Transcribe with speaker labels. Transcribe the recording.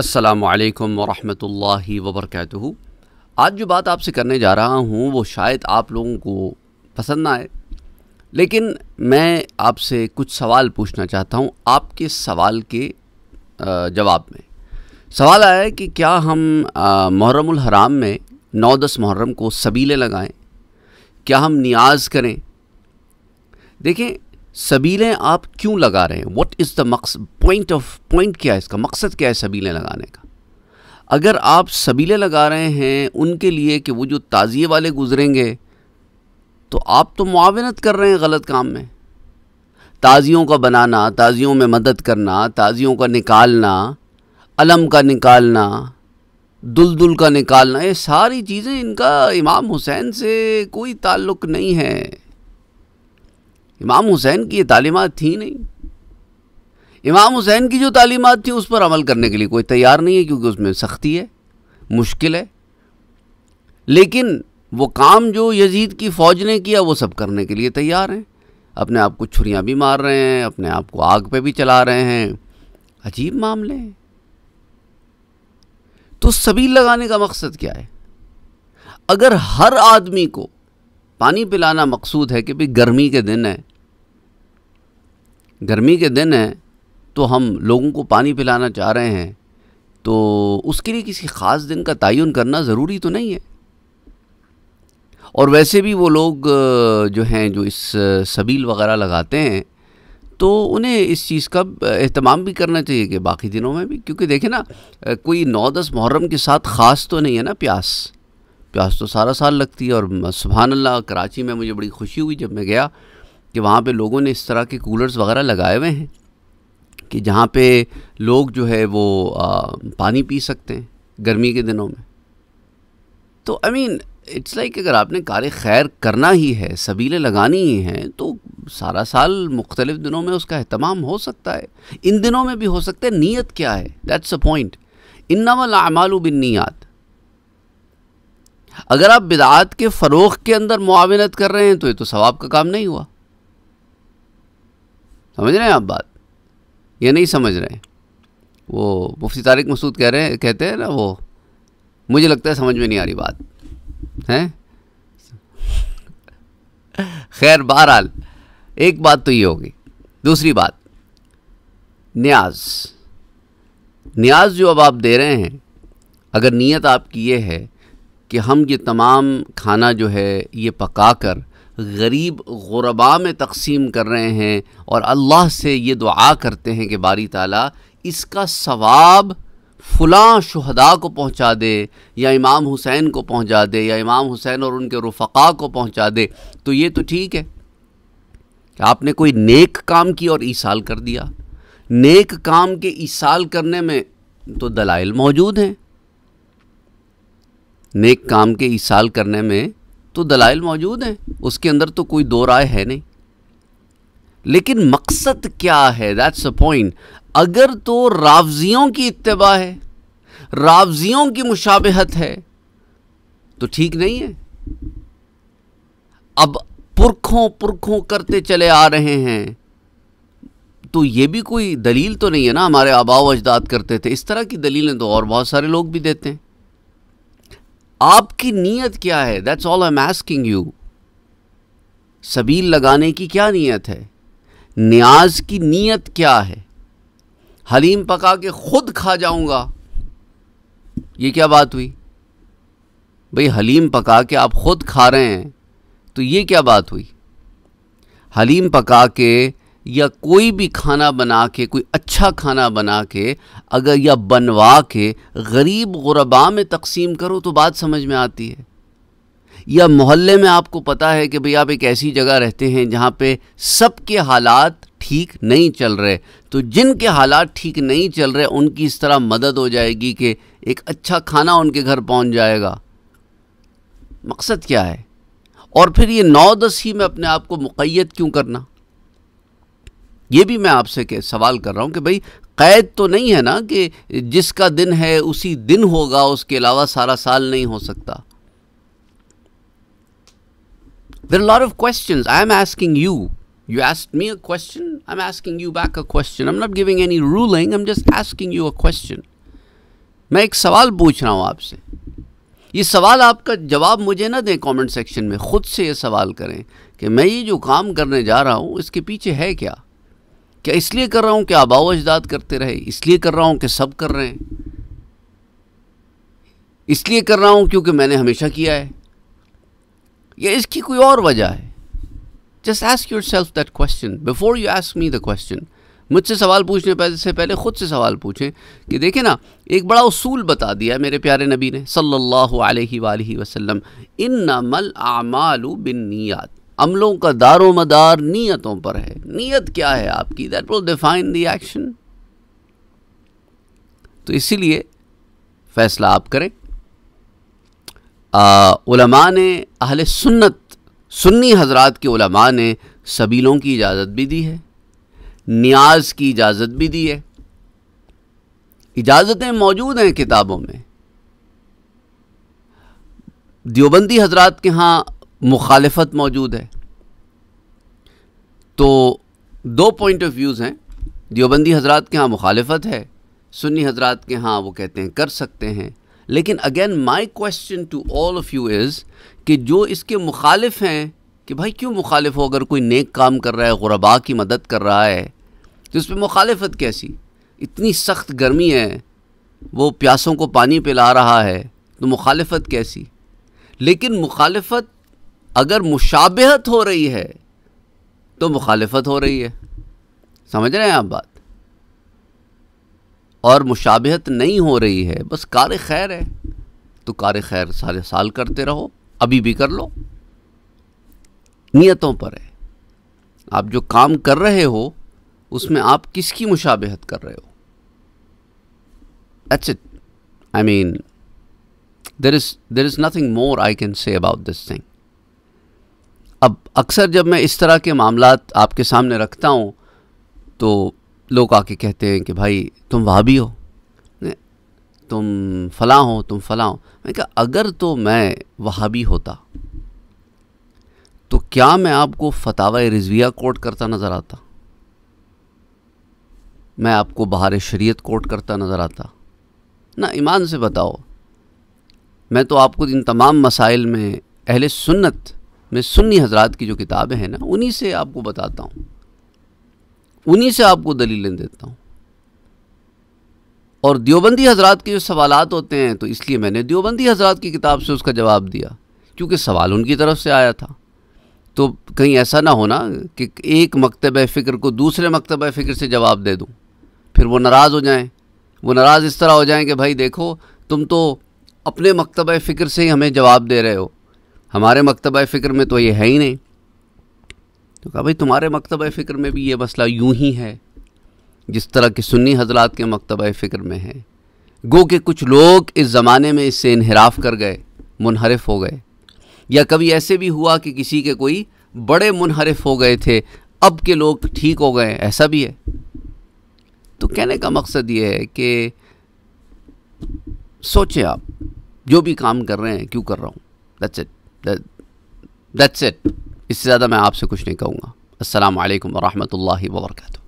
Speaker 1: असलकम वरहि वबरक आज जो बात आपसे करने जा रहा हूँ वो शायद आप लोगों को पसंद ना आए लेकिन मैं आपसे कुछ सवाल पूछना चाहता हूँ आपके सवाल के जवाब में सवाल आया है कि क्या हम मुहर्रमुल हराम में नौ दस मुहर्रम को सबीले लगाएं क्या हम नियाज करें देखें सबीलें आप क्यों लगा रहे हैं वट इज़ द मकस पॉइंट ऑफ पॉइंट क्या है इसका मकसद क्या है सबीलें लगाने का अगर आप सबीलें लगा रहे हैं उनके लिए कि वो जो ताज़िए वाले गुज़रेंगे तो आप तो मुआवनत कर रहे हैं गलत काम में ताज़ियों का बनाना ताज़ियों में मदद करना ताज़ियों का निकालना अलम का निकालना दुलदुल का निकालना ये सारी चीज़ें इनका इमाम हुसैन से कोई ताल्लुक़ नहीं है इमाम हुसैन की ये तालीमत थी नहीं इमाम हुसैन की जो तालीमत थी उस पर अमल करने के लिए कोई तैयार नहीं है क्योंकि उसमें सख्ती है मुश्किल है लेकिन वो काम जो यजीद की फ़ौज ने किया वो सब करने के लिए तैयार हैं अपने आप को छुरियाँ भी मार रहे हैं अपने आप को आग पे भी चला रहे हैं अजीब मामले हैं तो सबील लगाने का मकसद क्या है अगर हर आदमी को पानी पिलाना मकसूद है कि भाई गर्मी के दिन है गर्मी के दिन हैं तो हम लोगों को पानी पिलाना चाह रहे हैं तो उसके लिए किसी ख़ास दिन का तयन करना ज़रूरी तो नहीं है और वैसे भी वो लोग जो हैं जो इस सबील वगैरह लगाते हैं तो उन्हें इस चीज़ का अहतमाम भी करना चाहिए कि बाकी दिनों में भी क्योंकि देखें ना कोई नौ दस मुहर्रम के साथ ख़ास तो नहीं है ना प्यास प्यास तो सारा साल लगती है और सुबहानल्ला कराची में मुझे बड़ी खुशी हुई जब मैं गया कि वहाँ पे लोगों ने इस तरह के कूलर्स वगैरह लगाए हुए हैं कि जहाँ पे लोग जो है वो आ, पानी पी सकते हैं गर्मी के दिनों में तो आई मीन इट्स लाइक अगर आपने कार खैर करना ही है सबीलें लगानी ही हैं तो सारा साल मुख्तलिफ दिनों में उसका अहतमाम हो सकता है इन दिनों में भी हो सकता है नीयत क्या है दैट्स अ पॉइंट इन अमालू बिन नीयत अगर आप बिदात के फ़रोख़ के अंदर मुआवनत कर रहे हैं तो ये तो सवाब का काम नहीं हुआ समझ रहे हैं आप बात ये नहीं समझ रहे हैं वो मुफ्ती तारिक मसूद कह रहे हैं कहते हैं ना वो मुझे लगता है समझ में नहीं आ रही बात हैं खैर बहरहाल एक बात तो ये होगी दूसरी बात न्याज न्याज जो अब आप दे रहे हैं अगर नीयत आपकी ये है कि हम ये तमाम खाना जो है ये पका कर गरीब गुरबा में तकसीम कर रहे हैं और अल्लाह से ये दुआ करते हैं कि बारी ताला इसका सवाब फ़लाँ शहदा को पहुँचा दे या इमाम हुसैन को पहुँचा दे या इमाम हुसैन और उनके रफ़ा को पहुँचा दे तो ये तो ठीक है कि आपने कोई नेक काम किया और ईसाल कर दिया नेक काम के ईसाल करने में तो दलाइल मौजूद हैं नेक काम के ईसाल करने में तो दलाइल मौजूद हैं उसके अंदर तो कोई दो राय है नहीं लेकिन मकसद क्या है दैट्स अ पॉइंट अगर तो रावजियों की इतबा है रावजियों की मुशाबहत है तो ठीक नहीं है अब पुरखों पुरखों करते चले आ रहे हैं तो ये भी कोई दलील तो नहीं है ना हमारे आबाव अजदाद करते थे इस तरह की दलीलें तो और बहुत सारे लोग भी देते हैं आपकी नीयत क्या है that's all I am asking you सबील लगाने की क्या नीयत है न्याज की नीयत क्या है हलीम पका के खुद खा जाऊंगा ये क्या बात हुई भाई हलीम पका के आप खुद खा रहे हैं तो ये क्या बात हुई हलीम पका के या कोई भी खाना बना के कोई अच्छा खाना बना के अगर या बनवा के गरीब गुरबा में तकसीम करो तो बात समझ में आती है या मोहल्ले में आपको पता है कि भाई आप एक ऐसी जगह रहते हैं जहाँ पे सबके हालात ठीक नहीं चल रहे तो जिनके हालात ठीक नहीं चल रहे उनकी इस तरह मदद हो जाएगी कि एक अच्छा खाना उनके घर पहुँच जाएगा मकसद क्या है और फिर ये नौ दस ही में अपने आप को मुक़ैद क्यों करना ये भी मैं आपसे सवाल कर रहा हूँ कि भाई क़ैद तो नहीं है ना कि जिसका दिन है उसी दिन होगा उसके अलावा सारा साल नहीं हो सकता there law of question I am asking you You asked me a question, I'm asking you back a question. I'm not giving any ruling, I'm just asking you a question. मैं एक सवाल पूछ रहा हूँ आपसे ये सवाल आपका जवाब मुझे ना दें कमेंट सेक्शन में ख़ुद से ये सवाल करें कि मैं ये जो काम करने जा रहा हूँ इसके पीछे है क्या क्या इसलिए कर रहा हूँ कि आबाव अजदाद करते रहे इसलिए कर रहा हूँ कि सब कर रहे हैं इसलिए कर रहा हूँ क्योंकि मैंने हमेशा किया है या इसकी कोई और वजह है just ask yourself that question before you ask me the question मुझसे सवाल पूछने से पहले ख़ुद से सवाल पूछें कि देखें ना एक बड़ा उसूल बता दिया मेरे प्यारे नबी ने सल्लल्लाहु अलैहि वसल्लम इन नमल आमालू बिन नियात अमलों का दारो मदार नीयतों पर है नीयत क्या है आपकी that will define the action तो इसीलिए फैसला आप करें उलमा ने अहले सुन्नत सुन्नी हजरात के उलमा ने सबीलों की इजाज़त भी दी है न्याज की इजाज़त भी दी है इजाज़तें मौजूद हैं किताबों में दियोबंदी हजरात के यहाँ मुखालफत मौजूद है तो दो पॉइंट ऑफ व्यूज़ हैं दियोबंदी हजरात के यहाँ मुखालफत है सुन्नी हजरात के यहाँ वो कहते हैं कर सकते हैं लेकिन again my question to all of you is कि जो इसके मुखालिफ हैं कि भाई क्यों मुखालिफ हो अगर कोई नेक काम कर रहा है गुरबा की मदद कर रहा है तो इस पर मुखालफत कैसी इतनी सख्त गर्मी है वो प्यासों को पानी पिला रहा है तो मुखालफत कैसी लेकिन मुखालफत अगर मुशाबहत हो रही है तो मुखालफत हो रही है समझ रहे हैं आप बात और मुशाबहत नहीं हो रही है बस कार खैर है तो कार खैर सारे साल करते रहो अभी भी कर लो नियतों पर है आप जो काम कर रहे हो उसमें आप किसकी मुशाबहत कर रहे हो अच्छे I mean there is there is nothing more I can say about this thing अब अक्सर जब मैं इस तरह के मामला आपके सामने रखता हूँ तो लोग आके कहते हैं कि भाई तुम वहाँ भी हो तुम फलाँ हो तुम फलाँ हो मैं कहा अगर तो मैं वहाबी होता तो क्या मैं आपको फतावा रिजविया कोट करता नज़र आता मैं आपको बहार शरीयत कोट करता नज़र आता ना ईमान से बताओ मैं तो आपको इन तमाम मसाइल में अहल सुन्नत मैं सुन्नी हजरात की जो किताबें हैं ना उन्हीं से आपको बताता हूँ उन्हीं से आपको दलीलें देता हूँ और देवबंदी हजरात के जो सवालत होते हैं तो इसलिए मैंने देवबंदी हजरात की किताब से उसका जवाब दिया क्योंकि सवाल उनकी तरफ से आया था तो कहीं ऐसा ना होना कि एक मकतब फ़िक्र को दूसरे मकतब फ़िक्र से जवाब दे दूँ फिर वो नाराज़ हो जाएँ वो नाराज़ इस तरह हो जाएँ कि भाई देखो तुम तो अपने मकतब फ़िक्र से ही हमें जवाब दे रहे हो हमारे मकतब फ़िक्र में तो ये है ही नहीं तो कहा भाई तुम्हारे मकतब फ़िक्र में भी ये मसला यूं ही है जिस तरह के सुन्नी हजरात के मकतब फ़िक्र में है गो के कुछ लोग इस ज़माने में इससे इनहराफ कर गए मुनहरफ हो गए या कभी ऐसे भी हुआ कि किसी के कोई बड़े मुनहरफ हो गए थे अब के लोग ठीक हो गए ऐसा भी है तो कहने का मकसद ये है कि सोचें आप जो भी काम कर रहे हैं क्यों कर रहा हूँ दैट्स इट दैट्स इट इससे ज़्यादा मैं आपसे कुछ नहीं कहूँगा असल वरहमल वर्का